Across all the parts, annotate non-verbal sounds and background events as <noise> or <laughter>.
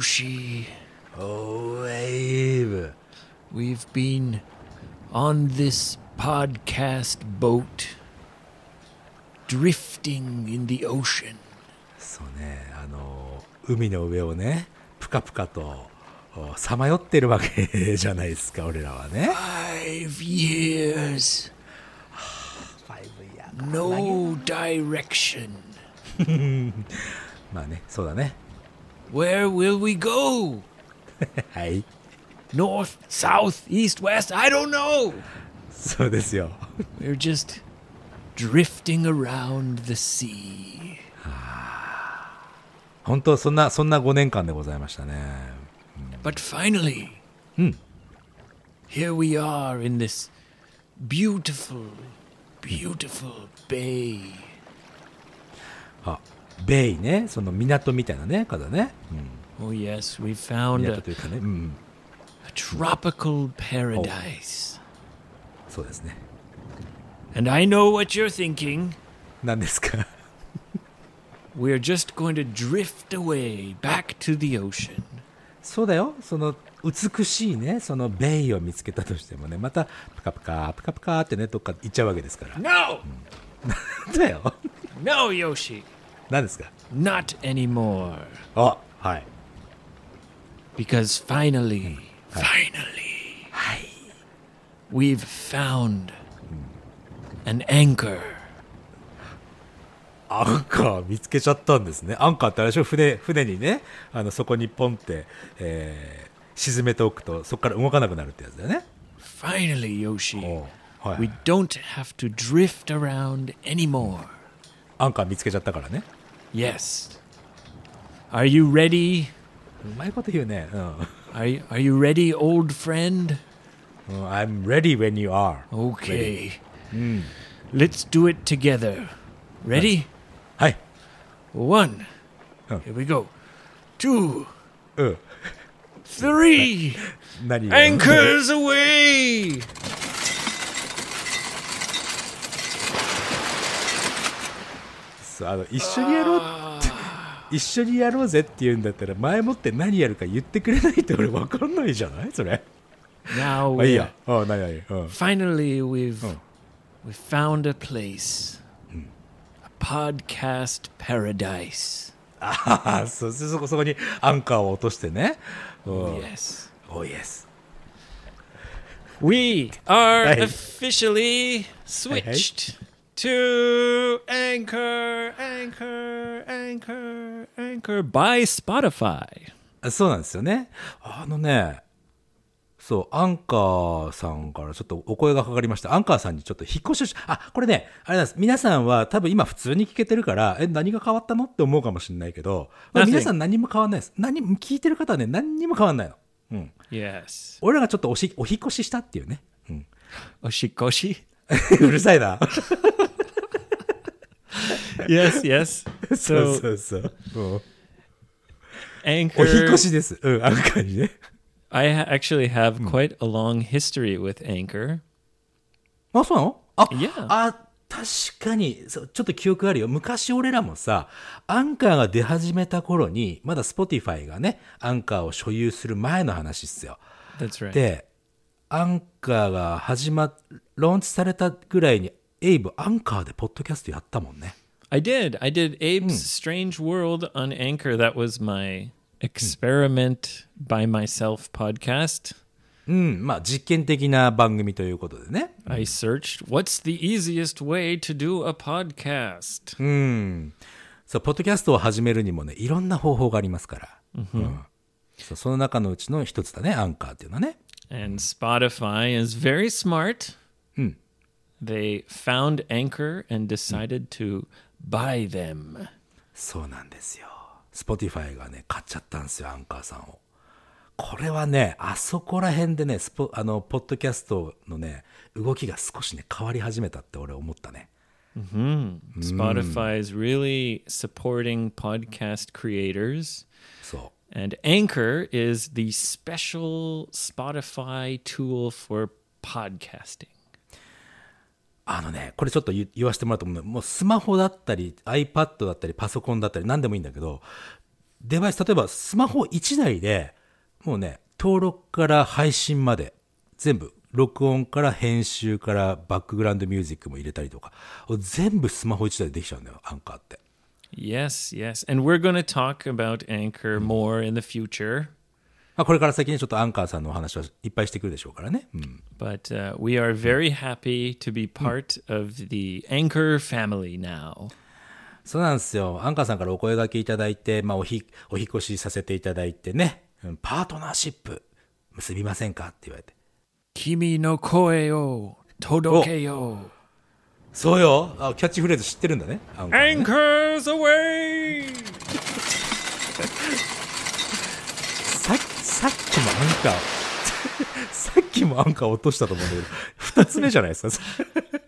Yoshi. Oh, Abe. We've been on this podcast boat, drifting in the ocean. そうね、あの、海の上をね、ぷかぷかとさまよってるわけじゃないですか、俺らはね。Five years. No direction. まあね、そうだね。Where will we go? Hey, <laughs> north, south, east, west? I don't know. So this you all we are just drifting around the sea. 本当そんな、そんな5年間でございましたね。But ah. mm. finally, hmm. here we are in this beautiful, beautiful bay. あ、ah. ベイね、その港みたいなね、方ね。うん、oh yes, we found a, というかね、うん、a tropical paradise. そうですね。And I know what you're thinking. 何ですか We're just going to drift away back to the ocean. そうだよ。その美しいね、そのベイを見つけたとしてもね、またプカプカ、プカプカってね、どっか行っちゃうわけですから。No! うん、だよ。no, Yoshi! 何ですか Not anymore. あはい Because finally, finally, はい we've found an anchor. アンカー見つけちゃったんですねアンカーってあれでしょ船船にねあのそこにポンって、えー沈めておくとそこから動かなくなるってやつだよね Finally, お Yoshi, はい we don't have to drift around anymore. アンカー見つけちゃったからね Yes. Are you ready? うまいこと言うね。うん。Are you, are you ready, old friend? I'm ready when you are. Okay. Mm. Let's do it together. Ready? Hi. One. Here we go. Two. Uh. Three. Anchors away! あの一緒にやろうって一緒にやろうぜって言うんだったら前もって何やるか言ってくれないって俺分かんないじゃないそれ Now あいい we're やあ何何、うん、finally we've Oh. we found a place. A podcast paradise. あ <laughs> あそそそこそこにアンカーを落としてねうん Yes. おイエス We are officially switched to Anchor, Anchor, Anchor, Anchor by Spotify。そうなんですよね。あのね、そう、アンカーさんからちょっとお声がかかりました。アンカーさんにちょっと引っ越しをし、あ、これね、あれなんです。皆さんは多分今普通に聞けてるから、え、何が変わったのって思うかもしれないけど、まあ、皆さん何も変わんないです。何、聞いてる方はね、何にも変わんないの。うん。Yes. 俺らがちょっとおしお引っ越ししたっていうね。うん。お引っこし <laughs> うるさいな <laughs> yes, yes. <laughs> そうそうそうもう Anchor. お引越しです。うん、あの感じ I a c t u a l l y have quite a long history with Anchor. あ、そうなのあ、Yeah. あ、確かにそう、ちょっと記憶あるよ。昔俺らもさ、アンカーが出始めた頃に、まだ Spotify がね、アンカーを所有する前の話っすよ。That's right. で、アンカーが始ま、ローンチされたぐらいにエイブ、アンカーでポッドキャストやったもんね。I did. I did Abe's Strange World on Anchor. That was my experiment by myself podcast. うん、ま I searched what's the easiest way to do a podcast. うん。そ o ポッドキャストを始めるにもね、いろんな方法がありますから。Mm-hmm. うん、その中のうちの一つだね、アンカーっていね。And Spotify is very smart. うん。they found Anchor and hmm. decided to buy them. そうなんですよ。Spotify がね、買っちゃったんですよ、アンカーさんを。これはね、あそこら辺でね、スポあのポッドキャストのね、動きが少しね、変わり始めたって俺思ったね。Mm-hmm. Hmm. Spotify is really supporting podcast creators. So. And Anchor is the special Spotify tool for podcasting. あのね、これちょっと言わせてもらうと思うのもうスマホだったり、iPad だったり、パソコンだったり、何でもいいんだけど、デバイス、例えばスマホ1台で、もうね、登録から配信まで、全部、録音から編集からバックグラウンドミュージックも入れたりとか、全部スマホ1台でできちゃうんだよ、アンカーって。Yes, yes. And we're going to talk about Anchor more in the future. まあ、これから先にちょっとアンカーさんのお話はいっぱいしてくるでしょうからね。うん、But、uh, we are very happy to be part of the Anchor family now. そうなんですよ。アンカーさんからお声がけいただいて、まあ、おひお引越しさせていただいてね、パートナーシップ結びませんかって言われて。君の声を届けよう。そうよあ。キャッチフレーズ知ってるんだね。アンカー、ね、Anchors away! <laughs> さっきもアンカーさっきもアンカー落としたと思うんだけど2つ目じゃないですか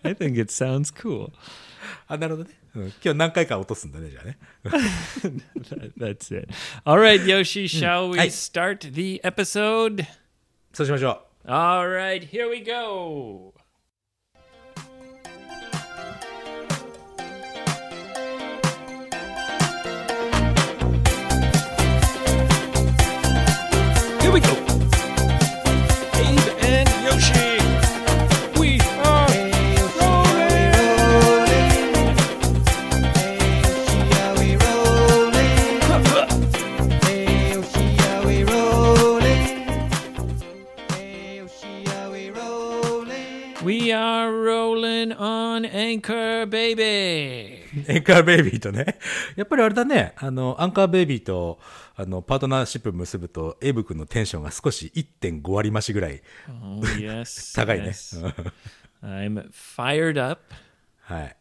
I think it sounds cool あなるほどね、今日何回か落とすんだねじゃあね That's it Alright Yoshi shall we start the episode? そうしましょう Alright here we go Anchor Baby! エンカーベイビーとね。やっぱりあれだね。あの、アンカーベイビーと、あの、パートナーシップ結ぶと、エイブ君のテンションが少し1.5割増しぐらい Oh, yes. 高いね。yes. I'm fired up, はい。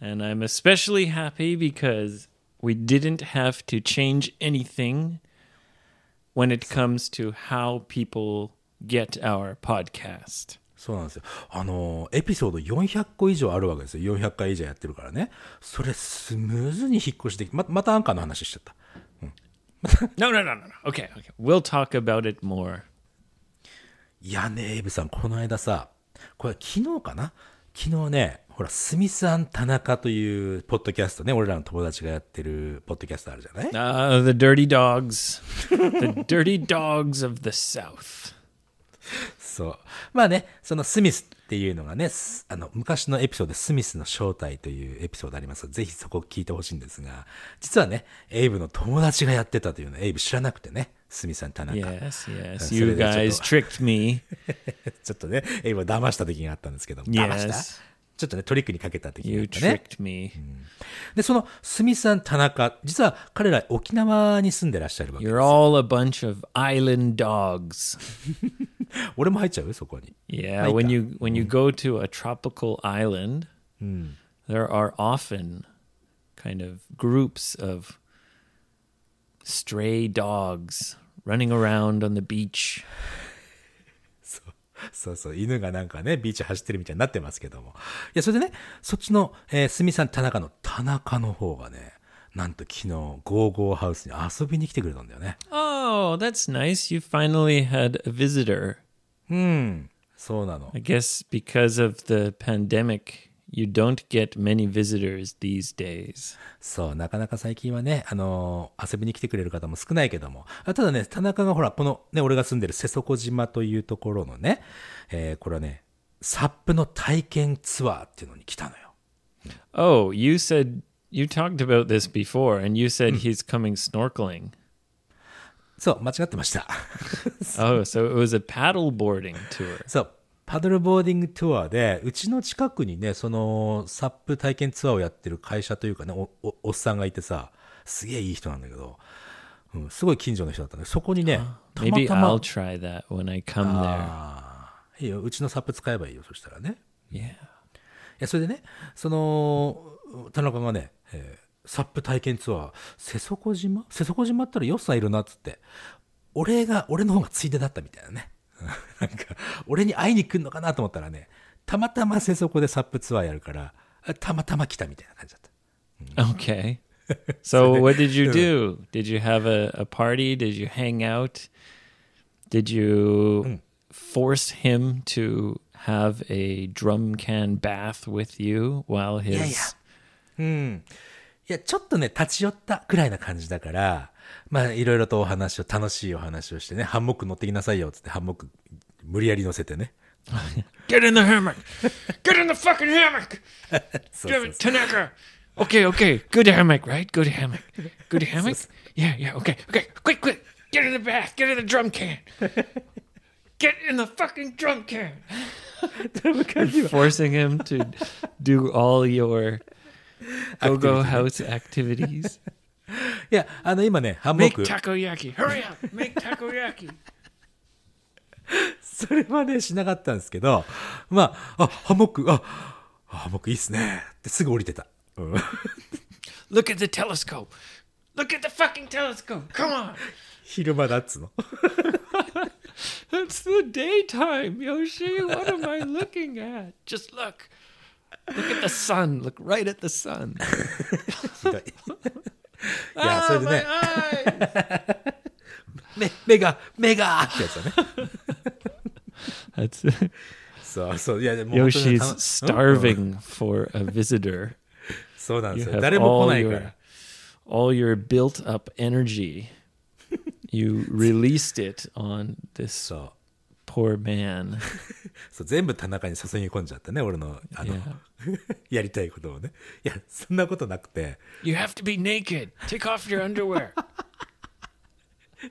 and I'm especially happy because we didn't have to change anything when it comes to how people get our podcast. そうなんですよ。あのー、エピソード400個以上あるわけですよ。400回以上やってるからね。それ、スムーズに引っ越しでき、ま、またアンカーの話しちゃった。うん。<laughs> no, no, no, no, o k a y okay. We'll talk about it more. いやね、エイブさん、この間さ、これ昨日かな昨日ね、ほら、スミス・アン・田中というポッドキャストね、俺らの友達がやってるポッドキャストあるじゃないあ uh, The Dirty Dogs. <laughs> the Dirty Dogs of the South. <laughs> そう。まあね、そのスミスっていうのがね、あの、昔のエピソードでスミスの正体というエピソードありますぜひそこ聞いてほしいんですが、実はね、エイブの友達がやってたというの、エイブ知らなくてね、スミスさん、田中。Yes, yes, you guys tricked me. <laughs> ちょっとね、エイブを騙した時があったんですけど、騙した、yes. ちょっとね、トリックにかけた時があったね。You tricked me.、うん、で、そのスミスさん、田中、実は彼ら沖縄に住んでらっしゃるわけです。You're all a bunch of island dogs. <laughs> 俺も入っちゃうそこに。Yeah, when you, when you go to a tropical island, there are often kind of groups of stray dogs running around on the beach. そうそう、犬がなんかね、ビーチ走ってるみたいになってますけども。いや、それでね、そっちの、えー、すみさん、田中の、田中の方がね、なんと昨日、ゴーゴーハウスに遊びに来てくれたんだよね。Oh, that's nice. You finally had a visitor. うん、そうなの。I guess because of the pandemic, you don't get many visitors these days. そう、なかなか最近はね、あのー、遊びに来てくれる方も少ないけども。ただね、田中がほら、このね、俺が住んでる瀬底島というところのね、えー、これはね、サップの体験ツアーっていうのに来たのよ。Oh, you said you talked about this before, and you said he's coming snorkeling. そう、間違ってました。<laughs> oh, so it was a paddle boarding tour. そう、パドルボーディングツアーで、うちの近くにね、その、サップ体験ツアーをやってる会社というかね、おおおっさんがいてさ、すげえいい人なんだけど、うん、すごい近所の人だったね。そこにね、たまたま。Maybe I'll try that when I come there. いいよ、うちのサップ使えばいいよ、そしたらね。Yeah. いや、それでね、その、田中がね、えー、サップ体験ツアー瀬底島瀬底島ったらよっさんいるなっつって俺が俺の方がついでだったみたいなね <laughs> なんか俺に会いに来んのかなと思ったらねたまたま瀬底でサップツアーやるからたまたま来たみたいな感じだった。うん、okay. <laughs> So what did you do? Did you have a, a party? Did you hang out? Did you force him to have a drum can bath with you while his うん。いや、ちょっとね、立ち寄ったくらいな感じだから、まあ、いろいろとお話を、楽しいお話をしてね、ハンモック乗ってきなさいよ、つって、ハンモック、無理やり乗せてね。Get in the hammock! Get in the fucking hammock! そうそうそう Tanaka! Okay, okay, go o d hammock, right? Go o d hammock. Go o d hammock? yeah, yeah, okay, okay, quick, quick! Get in the bath! Get in the drum can! Get in the fucking drum can! forcing him to do all your Go go house activities. いや、あの今ね、ハンモー Make ク、t a k Hurry up. Make t a k o それまでしなかったんですけど、まあ、あ、ハンモック、あ、ハンモックいいっすね。ってすぐ降りてた。うん Look at the telescope. Look at the fucking telescope. Come on. 昼間だっつうの。It's the daytime, Yoshi. What am I looking at? Just look. Look at the sun. Look right at the sun. <laughs> yeah, ah, <laughs> so. So, yeah. Yoshi's oh, starving for a visitor. So, you have all your, all your built up energy, <laughs> you released it on this. そう。poor man. そう全部田中に注ぎ込んじゃったね、俺のあの Yeah. やりたいことをね。いや、そんなことなくて、You have to be naked. Take off your underwear.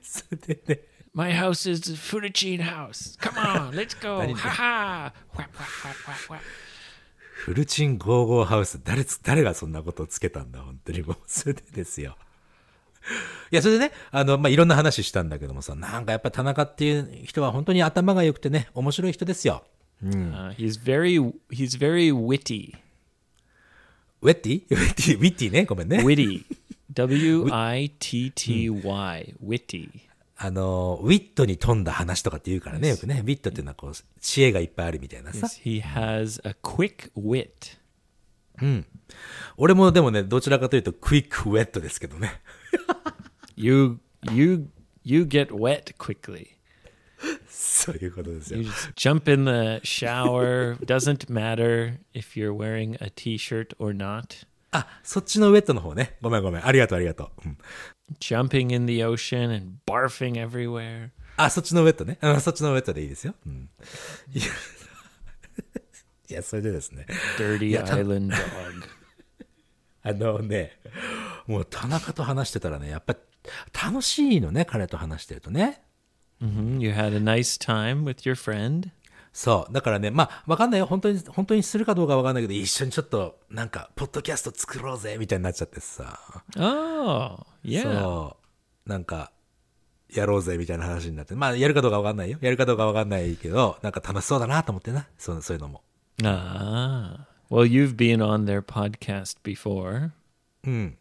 それでね、My house is the Furuchin house. Come on, let's go. ha ha. Whap, whap, フルチン55ハウス、誰つ、誰がそんなことをつけたんだ、本当にもう。それでですよ。いや、それでね、あの、まあ、いろんな話したんだけどもさ、なんかやっぱ田中っていう人は本当に頭が良くてね、面白い人ですよ。うん。Uh, he's very, he's very witty. Witty? <laughs> Witty, witty ね、ごめんね。Witty. <laughs> W-I-T-T-Y. Witty. あの、ウィットに富んだ話とかって言うからね、よくね。ウィットっていうのはこう、知恵がいっぱいあるみたいなさ。Yes, he has a quick wit. うん。俺もでもね、どちらかというと、クイックウェットですけどね。you you you get wet quickly. So you そういうことですよ You。just jump in the shower. Doesn't matter if you're wearing a t-shirt or not. Ah, Jumping in the ocean and barfing everywhere. あ、そっちのウェットね。うん、そっちのウェットでいいですよ。うん、いや、いやそれでですね。Dirty Yeah, that- island dog. あのね、もう田中と話してたらね、やっぱ楽しいのね、彼と話してるとね。Mm hmm. You had a nice time with your friend. そう。だからね、まあ、わかんないよ。本当に、本当にするかどうかわかんないけど、一緒にちょっと、なんか、ポッドキャスト作ろうぜ、みたいになっちゃってさ。ああ、いや。そう。なんか、やろうぜ、みたいな話になって。まあ、やるかどうかわかんないよ。やるかどうかわかんないけど、なんか楽しそうだなと思ってな。そうそういうのも。ああ。Well, you've been on their podcast before. Mm.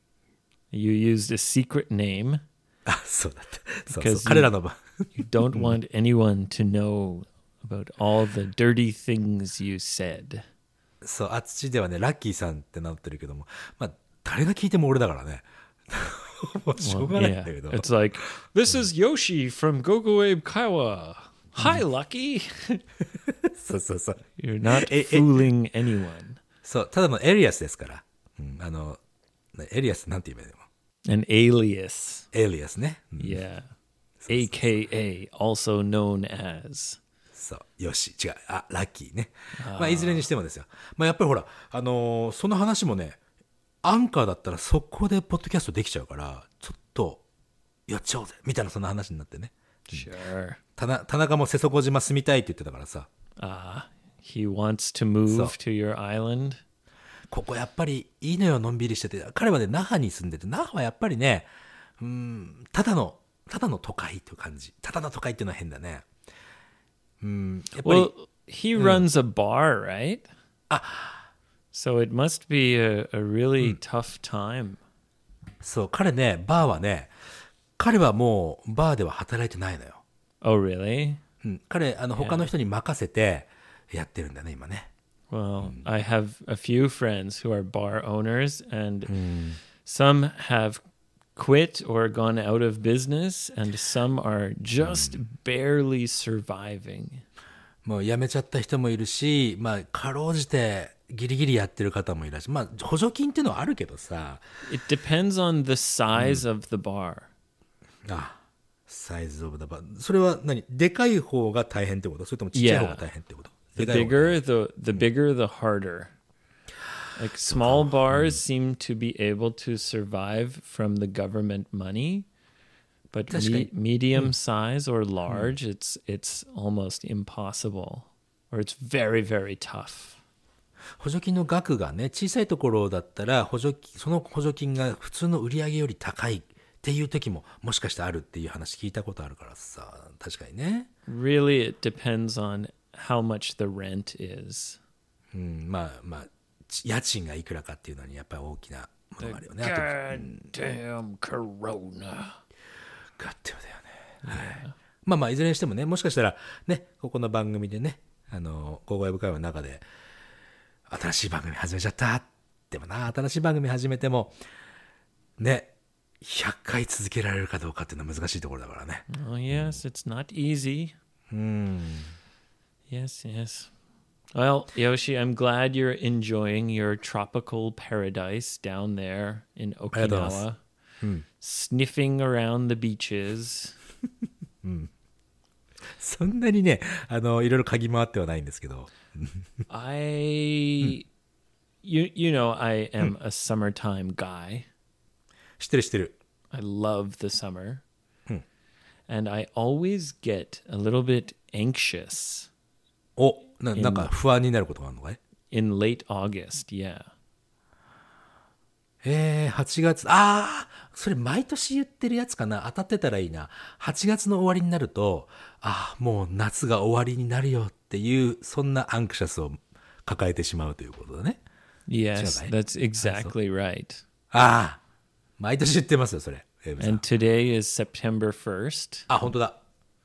You used a secret name. Ah, <laughs> because you, <laughs> you don't hmm. want anyone to know about all the dirty things you said. そう、あっちではね、ラッキーさんって名乗ってるけども、まあ、誰が聞いても俺だからね。もうしょうがないんだけど。Well, <laughs> yeah. It's like, this is Yoshi from Gogo Abe Kaiwa. Hi, hmm. Lucky! そうそうそう。You're not eh, eh. fooling anyone. そう、ただのエリアスですから。うん、あの、エリアスなんて言えばいいの An alias. Alias ね。うん、yeah. AKA, also known as. そう、よし、違う、あ、ラッキーね。まあ、いずれにしてもですよ。まあ、やっぱりほら、あのー、その話もね、アンカーだったら速攻でポッドキャストできちゃうから、ちょっと、やっちゃおうぜ、みたいなそんな話になってね。Sure. 田中も瀬底島住みたいって言ってたからさ。ああ、He wants to move to your island. ここやっぱりいいのよ、のんびりしてて。彼はね、那覇に住んでて、那覇はやっぱりね、うん、ただの、ただの都会という感じ。ただの都会っていうのは変だね。うん、やっぱり、Well, he runs a bar, right? あ So it must be a, a really tough time. そう、彼ね、バーはね、彼はもうバーでは働いてないのよ。Oh, really? うん、彼、あの、他の人に任せて、やってるんだね今ね。Well, I have a few friends who are bar owners, and some have quit or gone out of business, and some are just barely surviving. もう辞めちゃった人もいるし、まあ、かろうじてギリギリやってる方もいらっしゃる。まあ、補助金っていうのはあるけどさ。It depends on the size of the bar. ああ、サイズオブダバー。それは何でかい方が大変ってことそれともちっちゃい方が大変ってこと、yeah. The bigger the the bigger the harder. Like small bars seem to be able to survive from the government money, but me, medium size or large, it's it's almost impossible, or it's very very tough. 補助金の額がね、小さいところだったら補助、その補助金が普通の売り上げより高いっていう時ももしかしてあるっていう話聞いたことあるからさ、確かにね。Really, it depends on how much the rent is. うん、まあまあ家賃がいくらかっていうのにやっぱり大きなものがあるよね。God damn corona。God damn だよね。まあまあいずれにしてもね、もしかしたらね、ここの番組でね、あの、公害部会の中で、新しい番組始めちゃった。でもな、新しい番組始めても、ね、100回続けられるかどうかっていうのは難しいところだからね。Oh, yes, it's not easy. うん。Yes, yes. Well, Yoshi, I'm glad you're enjoying your tropical paradise down there in Okinawa, mm. sniffing around the beaches. うんそんなにね、あの、いろいろ嗅ぎ回ってはないんですけど。I, <laughs> hmm. <laughs> you, you know, I am hmm. a summertime guy. 知ってる知ってる。I love the summer. Hmm. And I always get a little bit anxious おななんか不安になることがあるのかい In late August, yeah. えー、8月、ああ、それ毎年言ってるやつかな。当たってたらいいな。8月の終わりになると、あもう夏が終わりになるよっていう、そんなアンクシャスを抱えてしまうということだね。Yes, that's exactly right. ああ、毎年言ってますよ、それ。And today is September 1st. あ、本当だ。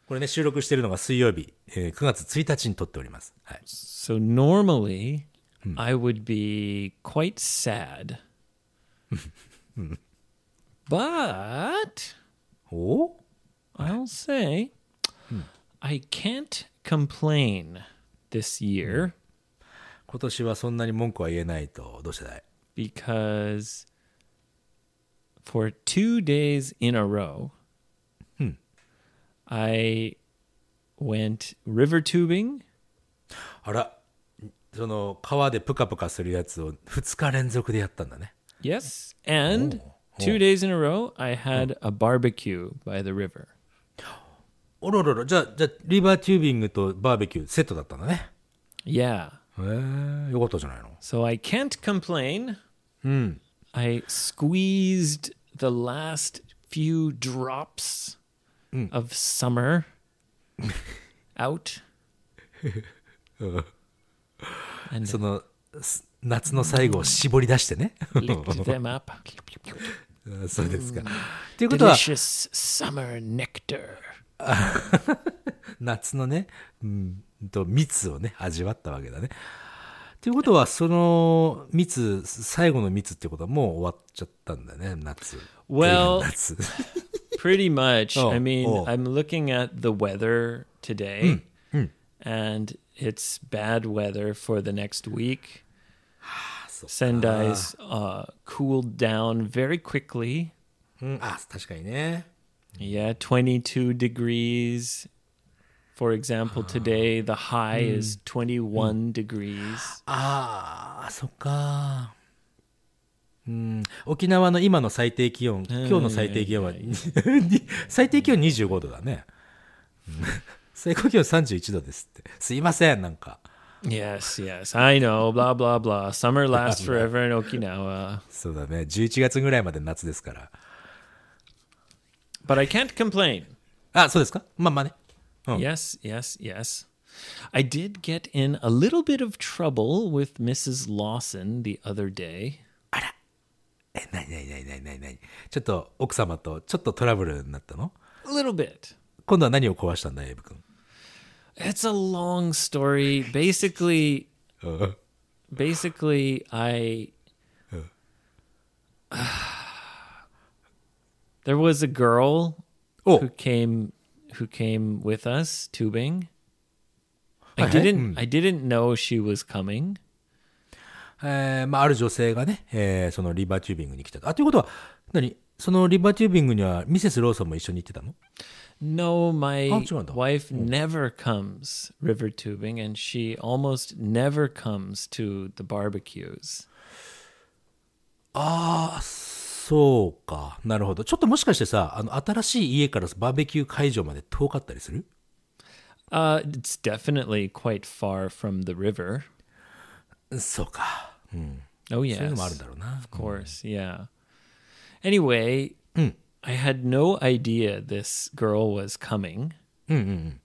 これね、収録しているのが水曜日、えー、9月1日に撮っております。はい、so normally、うん、I would be quite sad. But oh? I'll say I can't complain this year. 今年はそんなに文句は言えないとどうしてだい Because for two days in a row I went river tubing. あら、その川でぷかぷかするやつを2日連続でやったんだね。Yes, and oh, oh. two days in a row I had a barbecue by the river. おろろろ、じゃあ、じゃあ、リバーチュービングとバーベキューセットだったんだね。Yeah. へえよかったじゃないの。So I can't complain. うん。I hmm. squeezed the last few drops of summer <laughs> out. その夏の最後を絞り出してね。l i t them up. <laughs> そうですか。ということは。Delicious summer nectar. <laughs> 夏のね、うん、と蜜をね味わったわけだね。ということはその蜜最後の蜜ってことはもう終わっちゃったんだね夏。Well, 夏 Pretty much. Oh, I mean, oh. I'm looking at the weather today, mm, mm. and it's bad weather for the next week. Sendai's <sighs> ah. uh, cooled down very quickly. Hmm, ah, yeah, 22 degrees. For example, ah. today the high is hmm. 21 degrees. Ah, そっか。うん沖縄の今の最低気温、今日の最低気温は、最低気温25度だね。最高気温31度ですって。すいません、なんか。Yes, yes, I know, blah, blah, blah. Summer lasts forever in Okinawa. そうだね、11月ぐらいまで夏ですから。But I can't complain. あ、そうですかまあまあね。うん、yes, yes, yes. I did get in a little bit of trouble with Mrs. Lawson the other day. え、なになになになになになにちょっと奥様とちょっとトラブルになったの A little bit. It's a long story. Basically, <laughs> basically, I. <sighs> there was a girl Oh. who came who came with us tubing. I didn't hmm. I didn't know she was coming. えー、まあ、ある女性がね、えー、そのリバーチュービングに来たと。あ、ということは、何そのリバーチュービングにはミセス・ローソンも一緒に行ってたの No, my wife never comes river tubing and she almost never comes to the barbecues. ああ、そうか。なるほど。ちょっともしかしてさ、あの新しい家からバーベキュー会場まで遠かったりする Uh, it's definitely quite far from the river. そうか。Oh yes, of hmm. course, yeah. Anyway, hmm. I had no idea this girl was coming. Hmm,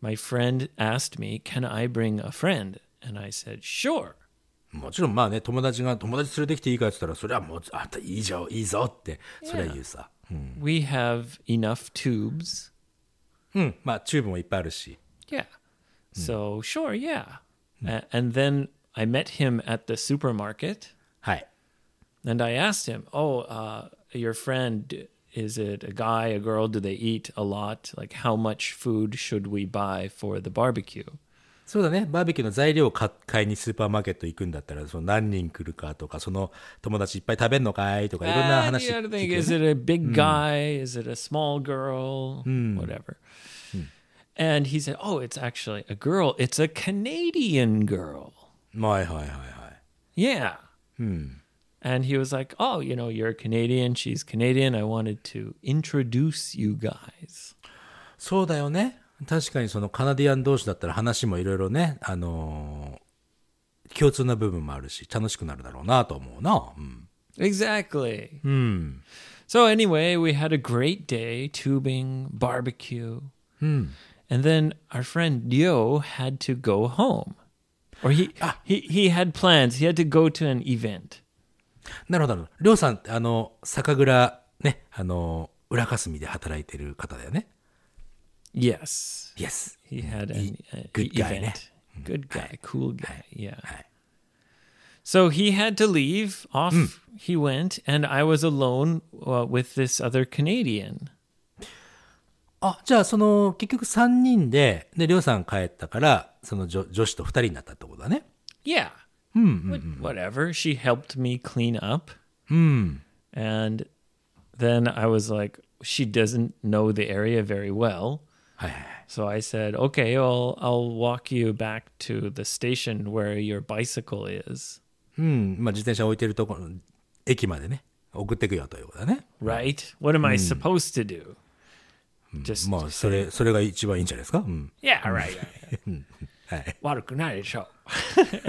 My friend asked me, "Can I bring a friend?" And I said, "Sure." もちろんまあね友達が友達連れてきていいかって言ったらそれはもうあんたいいじゃんいいぞってそれは言うさ。We have enough tubes. うんまあチューブもいっぱいあるし。Yeah. So sure, yeah. And then I met him at the supermarket Hi, and I asked him, Oh, uh, your friend, is it a guy, a girl? Do they eat a lot? Like, how much food should we buy for the barbecue? そうだねバーベキューの材料を買買いにスーパーマーケット行くんだったらその何人来るかとかその友達いっぱい食べんのかいとかいろんな And 話 the other thing is it a big guy? Is it a small girl? Hmm. Whatever. Hmm. And he said, Oh, it's actually a girl. It's a Canadian girl. My hi hi hi. Yeah. Hmm. And he was like, "Oh, you know, you're Canadian. She's Canadian. I wanted to introduce you guys." Hmm. So そうだよね。確かにそのカナディアン同士だったら話もいろいろね、あのー、共通な部分もあるし、楽しくなるだろうなと思うな。うん、exactly. うん。So anyway, we had a great day tubing, barbecue. うん。And hmm. then our friend Yo had to go home. Or he, he, he had plans. He had to go to an event. なるほど。りょうさん、あの、酒蔵、ね、あの、裏霞で働いてる方だよね。Yes. Yes. He had an, a good guy. Event. Good guy. Cool guy. Yeah. So he had to leave. Off he went, and I was alone uh, with this other Canadian. あ、じゃあその結局3人で、で、りょうさん帰ったから、その女女子と二人になったってことだね。Yeah. Wh- Whatever. She helped me clean up. うん。And then I was like, she doesn't know the area very well. はいはい So I said, okay, well, I'll walk you back to the station where your bicycle is. うん、まあ自転車置いてるところ、駅までね、送ってくよということだね。Right? What am I supposed to do? Just, まあそれ、それが一番いいんじゃないですか。うん。yeah, right. right, right. はい悪くないでしょう。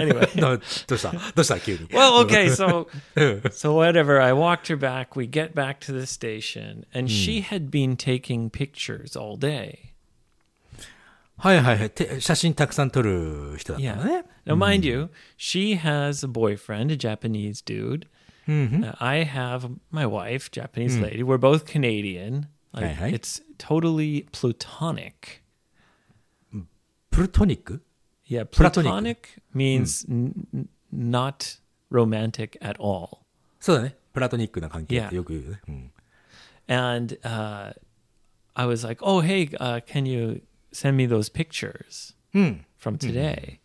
anyway. <laughs> No, どうしたどうした急に。Well, okay, so <laughs> so whatever. I walked her back. We get back to the station, and she had been taking pictures all day. はいはいはい。て写真たくさん撮る人だったの Yeah. ね。Now, mind you, she has a boyfriend, a Japanese dude. Uh, I have my wife, Japanese lady. We're both Canadian. Like, Hi, hi. It's totally platonic. Plutonic? Yeah, platonic means mm. not romantic at all. そうだね。プラトニックな関係ってよく言うよね。うん And uh, I was like, "Oh, hey, uh, can you send me those pictures from today?"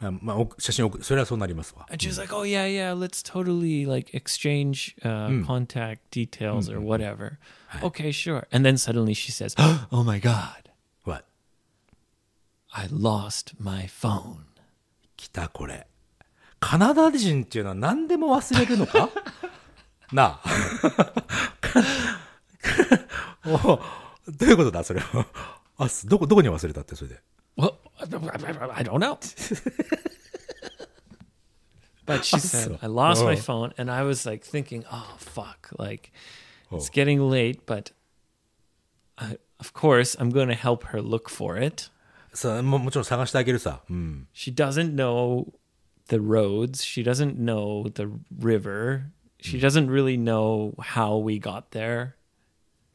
あまあ、お写真を送それはそうなりますわ。And she was like, "Oh yeah, yeah, let's totally like exchange uh, contact details or whatever." Okay, sure. And then suddenly she says, <gasps> "Oh my god, I lost my phone. 来たこれ。カナダ人っていうのは何でも忘れるのかなあ <laughs> I don't know. But she <laughs> said, I lost my oh. phone, and I was like thinking, oh, fuck. Like, oh. it's getting late, but I, of course, I'm going to help her look for it. さももちろん探してあげるさ、うん、She doesn't know the roads. She doesn't know the river. She mm. doesn't really know how we got there.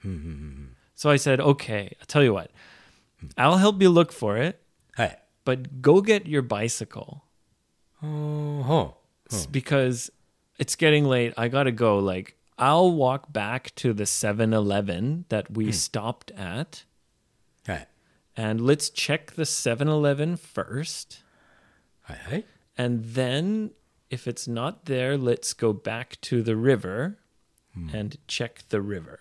Mm, mm, so I said, okay, I'll tell you what. I'll help you look for it. But go get your bicycle. Oh, it's because it's getting late. I got to go. Like, I'll walk back to the 7 Eleven that we stopped at and let's check the 7 Eleven first. Hi. And then, if it's not there, let's go back to the river hmm. and check the river.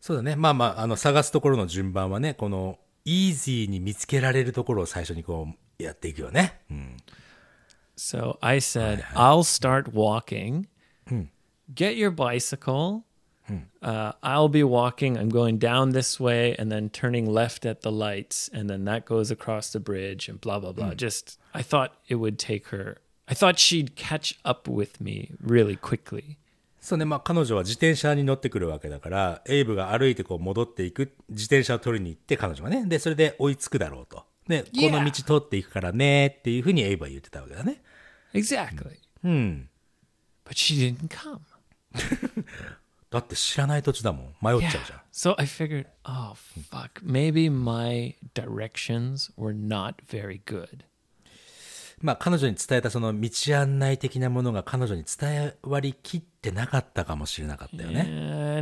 そうだね。まあまあ、あの、探すところの順番はね、この、イージーに見つけられるところを最初にこう、やっていくよね。うん。So I said, I'll start walking. Hmm. Get your bicycle. Uh, I'll be walking. I'm going down this way and then turning left at the lights, and then that goes across the bridge and blah blah blah. Mm. Just I thought it would take her. I thought she'd catch up with me really quickly. そうね、まあ彼女は自転車に乗ってくるわけだから、エイブが歩いてこう戻っていく、自転車を取りに行って彼女がね、で、それで追いつくだろうと。で、yeah. この道通っていくからねっていうふうにエイブは言ってたわけだね。Exactly. うん。But she didn't come. <laughs> だって知らない土地だもん。迷っちゃうじゃん。So I figured, oh fuck, maybe my directions were not very good. まあ彼女に伝えたその道案内的なものが彼女に伝わりきってなかったかもしれなかったよね。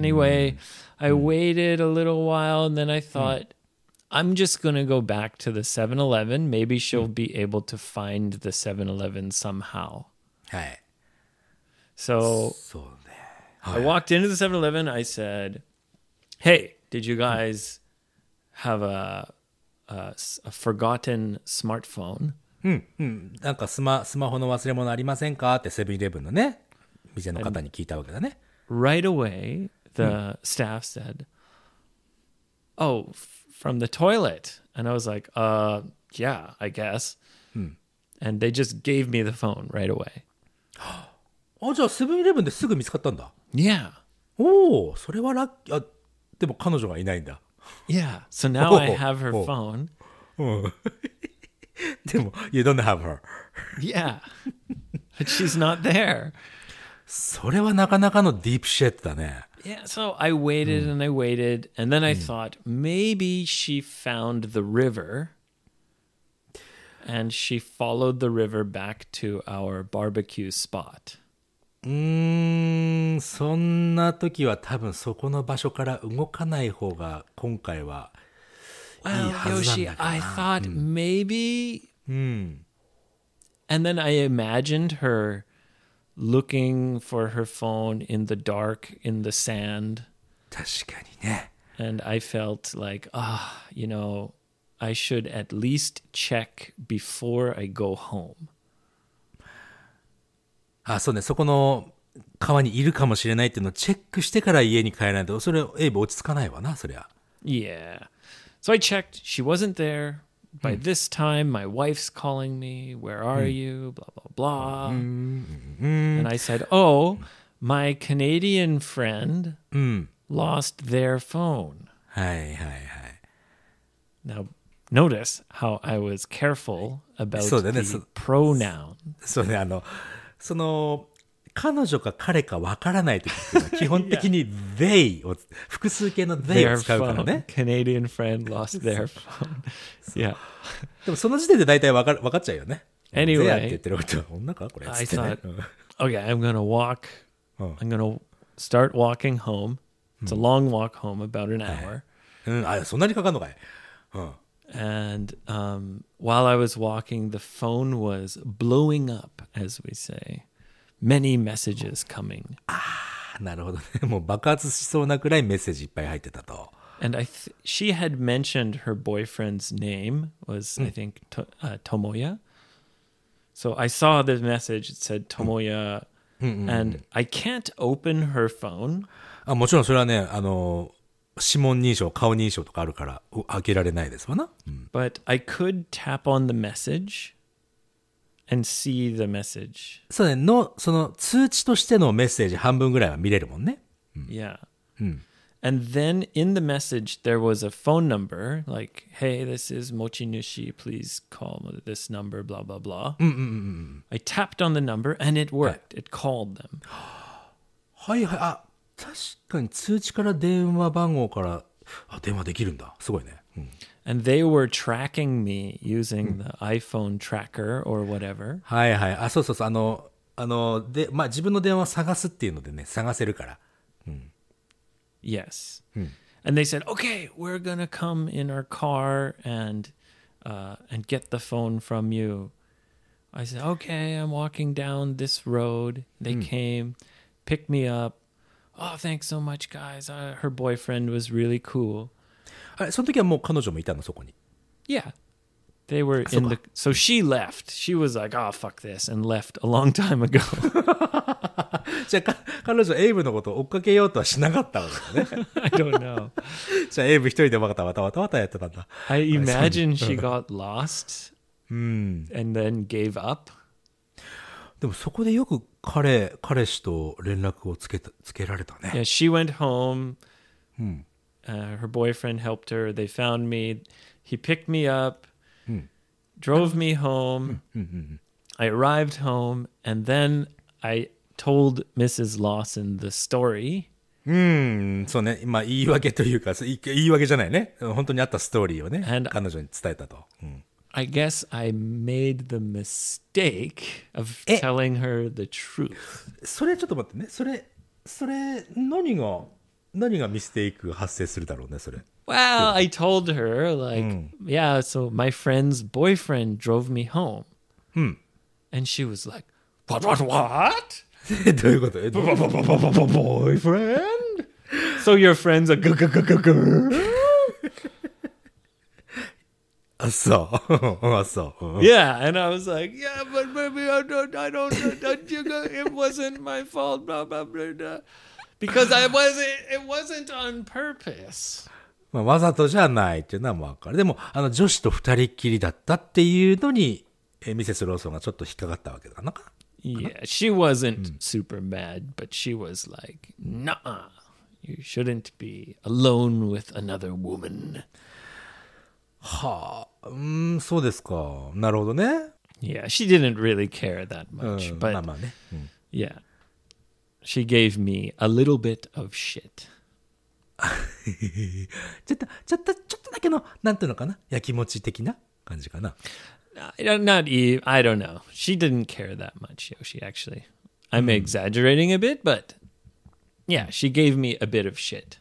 Anyway, I waited a little while and then I thought, I'm just going to go back to the 7 Eleven. Maybe she'll be able to find the 7 Eleven somehow. はい。So. そう Oh, I yeah. walked into the 7 Eleven. I said, Hey, did you guys have a, a, a forgotten smartphone? Hmm, hmm. Right away, hmm. staff said, "Oh, from the toilet," and I was like, "Uh, yeah, I guess." And they just gave me the phone right away. <gasps> <gasps> あじゃあセブンイレブンですぐ見つかったんだ Yeah. おおそれはラッキーあでも彼女がいないんだ Yeah. So now I have her phone. うんでも <laughs> You don't have her Yeah. But she's not there. それはなかなかのディープシェットだね Yeah. So I waited and I waited. And then I thought maybe she found the river and she followed the river back to our barbecue spot. うーん、そんな時は多分そこの場所から動かない方が今回はいい thought maybe. And then I imagined her looking for her phone in the dark, in the sand. And I felt like, ah, you know, I should at least check before I go home. あ、そうね、そこの川にいるかもしれないっていうのをチェックしてから家に帰らないと、それ、エイブ落ち着かないわな、そりゃ。Yeah. So I checked. She wasn't there. By this time, my wife's calling me. Where are you? Blah, blah, blah. And I said, Oh, my Canadian friend lost their phone. Hi, hi, hi. Now, notice how I was careful about the pronoun. そうね、あの、その、彼女か彼かわからない時っていうのは基本的に they を、複数形の they を使うからね。Canadian friend lost their phone. yeah. でもその時点で大体わかわかっちゃうよね。Anyway. って言ってることは女かこれ。I thought, okay, I'm gonna walk, I'm gonna start walking home. It's a long walk home, about an hour. うん、あ、そんなにかかるのかい。うん。And um, while I was walking, the phone was blowing up, as we say. Many messages coming. Ah, and I th- she had mentioned her boyfriend's name was, I hmm. think, to- uh, Tomoya. So I saw the message. It said Tomoya. Hmm. Hmm, and I can't open her phone. あもちろんそれはね、あの、ah, 指紋認証、顔認証とかあるから、開けられないですわな。うん、But I could tap on the message and see the message. そうね、の、その通知としてのメッセージ半分ぐらいは見れるもんね。うん、yeah.、うん And then in the message, there was a phone number like, hey, this is Mochinushi. Please call this number, blah, blah, blah. I tapped on the number and it worked. It called them. はいはい。あ、確かに通知から電話番号からあ電話できるんだすごいね、うん and they were tracking me using the iPhone tracker or whatever. はいはい。あ、そうそうそう。あの、あの、で、まあ自分の電話を探すっていうのでね、探せるから。うん、yes. うん、and they said, okay, we're gonna come in our car and, uh, and get the phone from you. I said, okay, I'm walking down this road. They came, picked me up, oh thanks so much guys uh, her boyfriend was really cool あれその時はもう彼女もいたのそこに uh, yeah they were in the so she left she was like oh fuck this and left a long time ago <laughs> じゃあか彼女エイブのことを追っかけようとはしなかったわけだね <laughs> i don't know じゃあエイブ一人でわたわたわたわたやってたんだ i imagine she got lost and then gave up でもそこでよく彼彼氏と連絡をつけたつけられたね。Yeah, she went home. Uh, her boyfriend helped her. They found me. He picked me up, drove me home. I arrived home, and then I told Mrs. Lawson the story. うん、そうね。まあ、言い訳というか、言い訳じゃないね。本当にあったストーリーをね、彼女に伝えたと。うん I guess I made the mistake of eh. telling her the truth. それちょっと待ってね。それ、それ、何が、何がミステイク発生するだろうね、それ。Well, I told her, like, hmm. so my friend's boyfriend drove me home. うん hmm. she was like, what, what, what? えどういうことえどういうこと <laughs> <laughs> Boyfriend? So your friend's a g- g- g- g- so, so. yeah, and I was like, yeah, but maybe I don't, I don't, don't you go, it wasn't my fault, blah blah blah, blah. because I wasn't, it wasn't on purpose. まあ、わざとじゃないっていうのはわかる。でも、あの、女子と二人きりだったっていうのに、えミセス・ローソンがちょっと引っかかったわけだな。Yeah, she wasn't super mad, but she was like, nah, you shouldn't be alone with another woman. はあ、うん、そうですか。なるほどね。Yeah, she didn't really care that much. But yeah, she gave me a little bit of shit. <laughs> ちょっと、ちょっと、ちょっとだけの、なんていうのかなやきもち的な感じかな。Not Eve, I don't know. She didn't care that much, Yoshi, actually. I'm exaggerating a bit, but yeah, she gave me a bit of shit.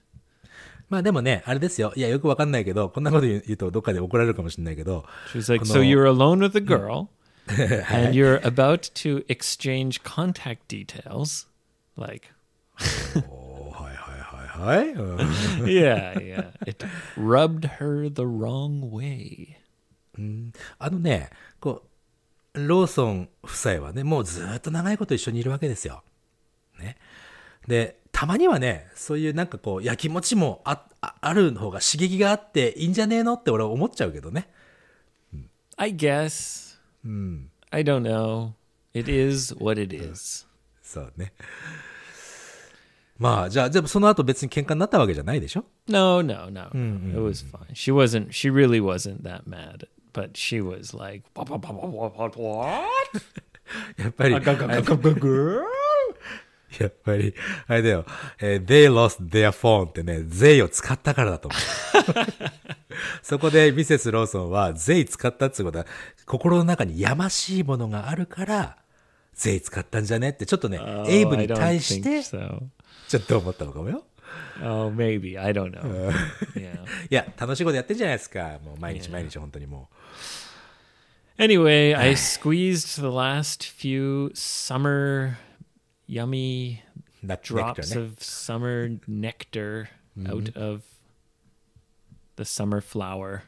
まあでもね、あれですよ。いや、よくわかんないけど、こんなこと言うとどっかで怒られるかもしれないけど。She's like, so you're alone with a girl, and you're about to exchange contact details. Like. はい yeah, yeah. It rubbed her the wrong way. あのね、こう、ローソン夫妻はね、もうずっと長いこと一緒にいるわけですよ。ね。で、たまにはね、そういうなんかこう、やきもちもあある方が刺激があっていいんじゃねえのって俺は思っちゃうけどね。I guess. うん。I don't know. It is what it is. そうね。まあ、じゃあ、でもその後別に喧嘩になったわけじゃないでしょ ?No, no, no. It was fine. She wasn't, she really wasn't that mad. But she was like, <laughs> やっぱり。<laughs> <laughs> やっぱり、あれだよ、えー、they lost their phone ってね、they を使ったからだと思う。<laughs> そこでミセス・ローソンは、they 使ったってことは、心の中にやましいものがあるから、they 使ったんじゃねって、ちょっとね、oh, エイブに対して、ちょっと思ったのかもよ。Oh, maybe. I don't know. <laughs> いや、楽しいことやってんじゃないですか。もう毎日毎日、本当にもう。Anyway, I <sighs> squeezed the last few summer yummy that drops nectar, of summer nectar mm-hmm. out of the summer flower.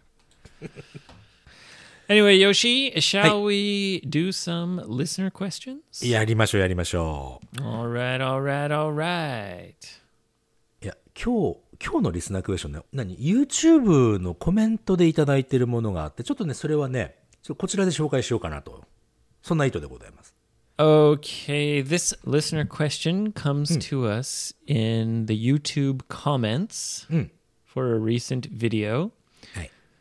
anyway, Yoshi, shall we do some listener questions? やりましょう、やりましょう。Alright, alright, alright. いや、今日、今日のリスナークエスチョンね、何 ?YouTube のコメントでいただいているものがあって、ちょっとね、それはね、こちらで紹介しようかなと。そんな意図でございます。Okay, this listener question comes mm. to us in the YouTube comments mm. for a recent video.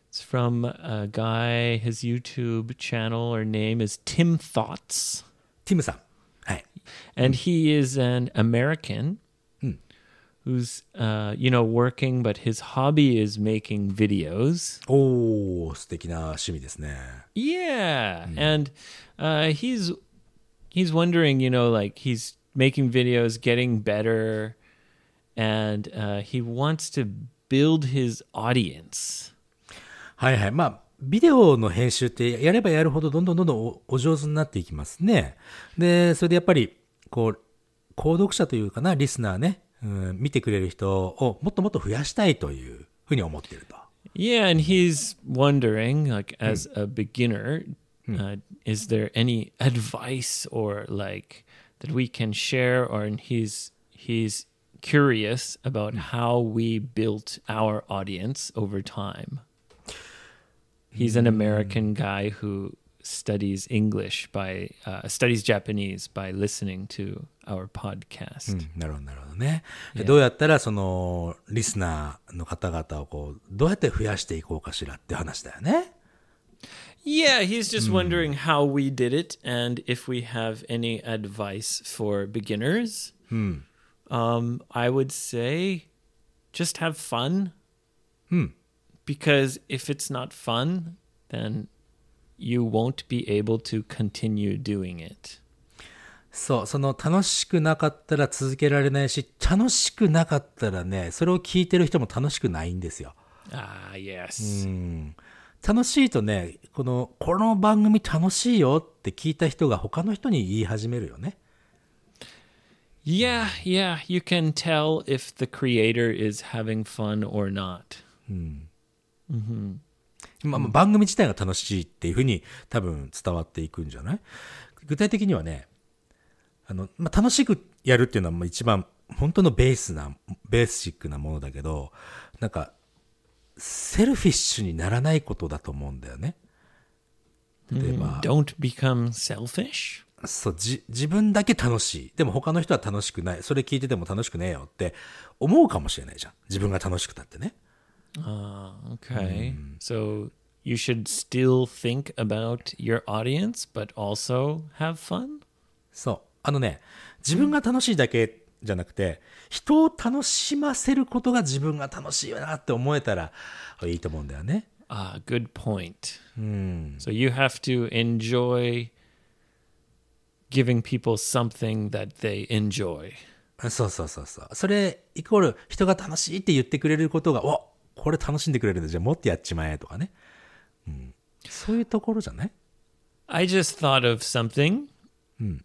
It's from a guy, his YouTube channel or name is Tim Thoughts. Tim Sam. And mm. he is an American hmm. who's uh, you know working, but his hobby is making videos. Oh, Yeah, mm. and uh, he's he's wondering, you know, like he's making videos, getting better, and uh, he wants to build his audience. はいはい。まあ、ビデオの編集ってやればやるほどどんどんどんどんお上手になっていきますね。で、それでやっぱり、こう、購読者というかな、リスナーね、うん、見てくれる人をもっともっと増やしたいというふうに思っていると。Yeah, and he's wondering, like, as a beginner, Hmm. Uh, is there any advice or like that we can share? Or he's he's curious about hmm. how we built our audience over time. He's an hmm. American guy who studies English by uh, studies Japanese by listening to our podcast、うん、なるほどなるほどね、yeah. Hmm. どうやったらそのリスナーの方々をこうどうやって増やしていこうかしらって話だよね yeah, he's just mm. wondering how we did it and if we have any advice for beginners. Hmm. Um, I would say just have fun. Hmm. Because if it's not fun, then you won't be able to continue doing it. そう、その楽しくなかったら続けられないし、楽しくなかったらね、それを聞いてる人も楽しくないんですよ。ああ、yes。うん。Hmm. 楽しいとねこのこの番組楽しいよって聞いた人が他の人に言い始めるよね。Yeah, yeah, you can tell if the creator is having fun or not. うん。うん。まあ、番組自体が楽しいっていうふうに多分伝わっていくんじゃない具体的にはね、あの、まあ、楽しくやるっていうのは一番本当のベースな、ベーシックなものだけど、なんかセルフィッシュにならないことだと思うんだよね。例えば。Don't become selfish? そうじ自分だけ楽しい。でも他の人は楽しくない。それ聞いてても楽しくねえよって思うかもしれないじゃん。自分が楽しくたってね。ああ、o k うん、so you should still think about your audience, but also have fun? そう。あのね、自分が楽しいだけじゃなくて、人を楽しませることが自分が楽しいなって思えたらいいと思うんだよね。ああ、good point. Mm. So you have to enjoy giving people something that they enjoy. そうそうそうそう。それイコール人が楽しいって言ってくれることが、おこれ楽しんでくれるんでじゃあもっとやっちまえとかね。うん、そういうところじゃない ?I just thought of something、うん、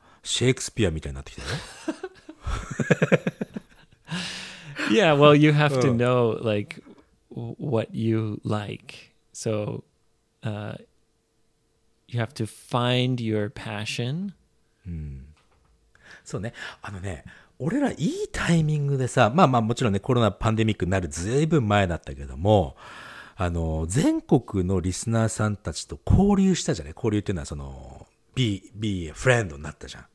シェイクスピアみたいになってきたね。<laughs> yeah, well, you have to know like what you like. So, uh, you have to find your passion. そうね。あのね、俺らいいタイミングでさ、まあまあもちろんね、コロナパンデミックになるずいぶん前だったけども、あの、全国のリスナーさんたちと交流したじゃない交流っていうのはその、be, be a friend になったじゃん。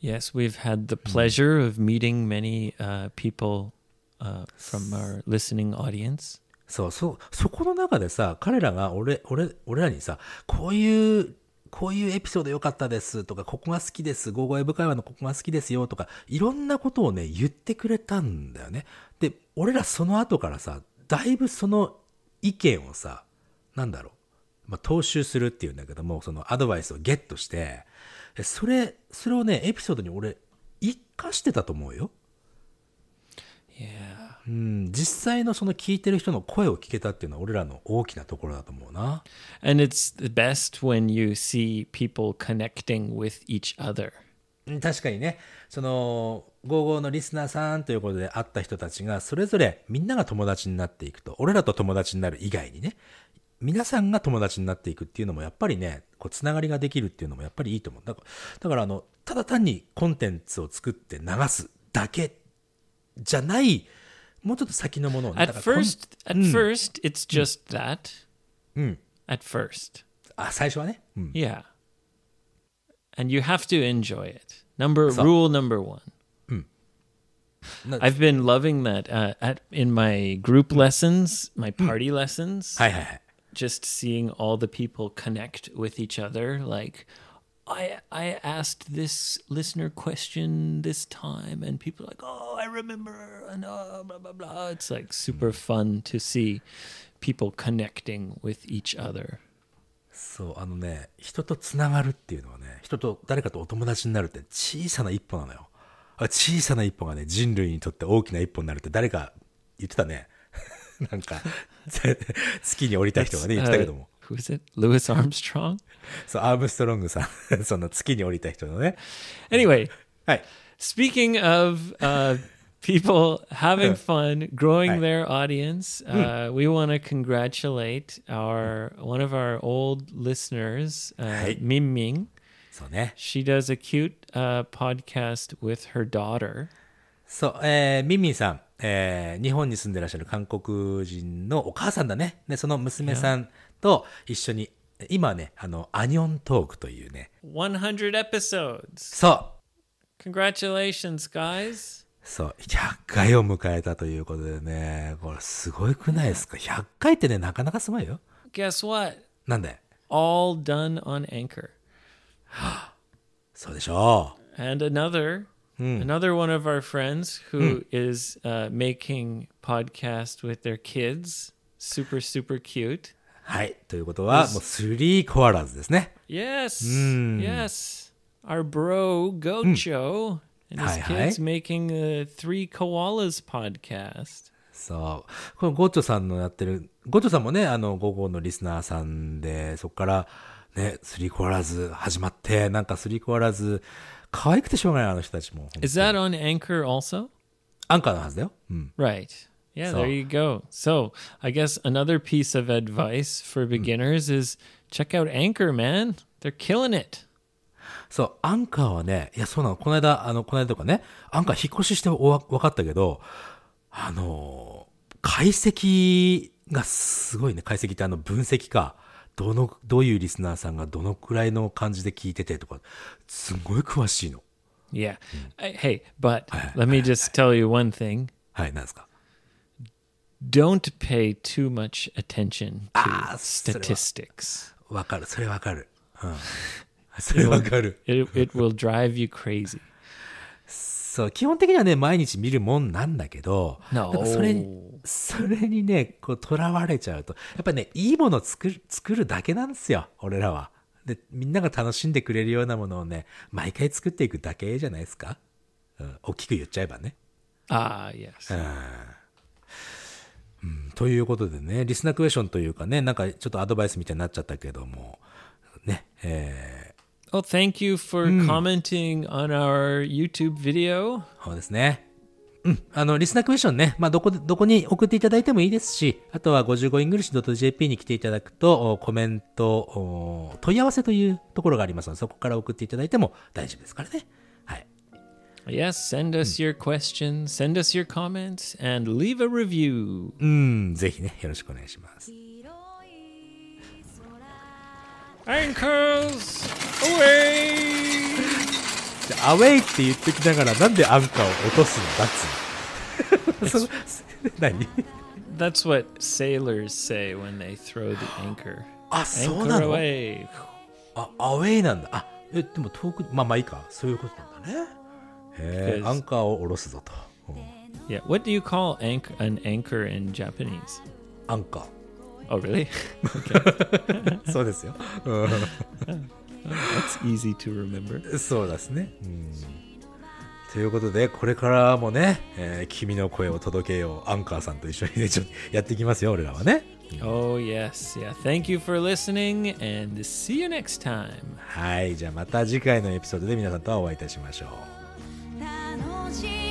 Yes, we've had the pleasure of meeting many uh, people uh, from our listening audience. そう、そ、う、そこの中でさ、彼らが俺、俺、俺らにさ、こういう、こういうエピソード良かったですとか、ここが好きです、ゴーゴーエブ会話のここが好きですよとか、いろんなことをね、言ってくれたんだよね。で、俺らその後からさ、だいぶその意見をさ、なんだろう、まあ、踏襲するっていうんだけども、そのアドバイスをゲットして、それ、それをね、エピソードに俺、一かしてたと思うよ。いや、うん、実際のその聞いてる人の声を聞けたっていうのは俺らの大きなところだと思うな。And it's the best when you see people connecting with each other. 確かにね、その、55のリスナーさんということで会った人たちが、それぞれみんなが友達になっていくと、俺らと友達になる以外にね、皆さんが友達になっていくっていうのもやっぱりね、こう、つながりができるっていうのもやっぱりいいと思う。だから、だからあの、ただ単にコンテンツを作って流すだけじゃない、もうちょっと先のものを、ね、At first, at first, it's just that. うん。At first. あ、最初はね。うん。Yeah. And you have to enjoy it. Number, rule number one. I've been loving that uh, at in my group lessons, my party lessons. Hi, hi, hi. just seeing all the people connect with each other like I I asked this listener question this time, and people are like, oh, I remember, and oh, blah blah blah. It's like super hmm. fun to see people connecting with each other. そうあのね人とつながるっていうのはね人と誰かとお友達になるって小さな一歩なのよ小さな一歩がね人類にとって大きな一歩になるって誰か言ってたね <laughs> <laughs> <laughs> Who is it? Louis Armstrong? そう、アームストロングさん。その月に降りた人のね。Anyway, はい。Speaking of、uh, people having fun, growing their audience, hmm. uh, we want to congratulate our one of our old listeners, uh, Min Ming. She does a cute uh, podcast with her daughter. So, そう、えー、ミンミンさん。Eh, えー、日本に住んでらっしゃる韓国人のお母さんだね。ね、その娘さんと一緒に、今ね、あの、アニョントークというね。100 episodes! そう !Congratulations, guys! そう、100回を迎えたということでね、これすごいくないですか ?100 回ってね、なかなかすごいよ。Guess what? なんで ?All done on Anchor. はあ、そうでしょう。And another Another one of our friends who is uh, making podcast with their kids. Super, super cute. はい。ということは、もう3コアラーズですね。Yes!、yes! Our bro, Gocho,、and his はい、はい、kids making a Three Koalas podcast. そう。このゴチョさんのやってる、ゴチョさんもね、あの、午後のリスナーさんで、そこから、ね、スリーコアラーズ始まって、なんかスリーコアラーズ、可愛くてしょうがない、あの人たちも。Is that on Anchor also? アンカーのはずだよ。うん。Right. Yeah, there you go. So, I guess another piece of advice for beginners is check out Anchor, man. They're killing it. そう、アンカーはね、いや、そうなの。この間、あの、この間とかね、アンカー引っ越ししてわ分かったけど、あの、解析がすごいね。解析ってあの、分析か。どの、どういうリスナーさんがどのくらいの感じで聞いててとか、すごい詳しいの。Yeah. Hey, but let me just tell you one thing. はい、なんですか Don't pay too much attention to あーそれは statistics. わかる、それわかる。うん。それわかる。It, it will drive you crazy. そう基本的にはね毎日見るもんなんだけどそれそれにねこうとらわれちゃうとやっぱねいいもの作る作るだけなんですよ俺らは。でみんなが楽しんでくれるようなものをね毎回作っていくだけじゃないですか、うん、大きく言っちゃえばね。ああ、いや。うん、ということでねリスナークエスチョンというかねなんかちょっとアドバイスみたいになっちゃったけどもねえーお、thank you for commenting on our YouTube video. そうですね。うん、あのリスナークエッションね、まあどこ、どこに送っていただいてもいいですし、あとは5 5ングルシドット j p に来ていただくと、コメント、問い合わせというところがありますので、そこから送っていただいても大丈夫ですからね。はい、yes, send us your questions,、send us your comments, and leave a review. うん、ぜひね、よろしくお願いします。Anchors! ウェイアウェイって言ってきながらなんでアンカーを落とすんだっつ何 <laughs> That's what sailors say when they throw the anchor. あ、そうなの ah, away. あ、アウェイなんだ。あ、え、でも遠く、まあまあいいか。そういうことなんだね。へえ、アンカーを下ろすぞと。Yeah, ah, what do you call anchor, an anchor in Japanese? アンカー。Oh, really? <laughs> <laughs> そうですよ。That's easy to remember. そうですね。ということで、これからもね、えー、君の声を届けよう、アンカーさんと一緒に、ね、ちょやっていきますよ、俺らはね。Oh, yes. Yeah. Thank you for listening and see you next time. はい。じゃあまた次回のエピソードで皆さんとお会いいたしましょう。楽しい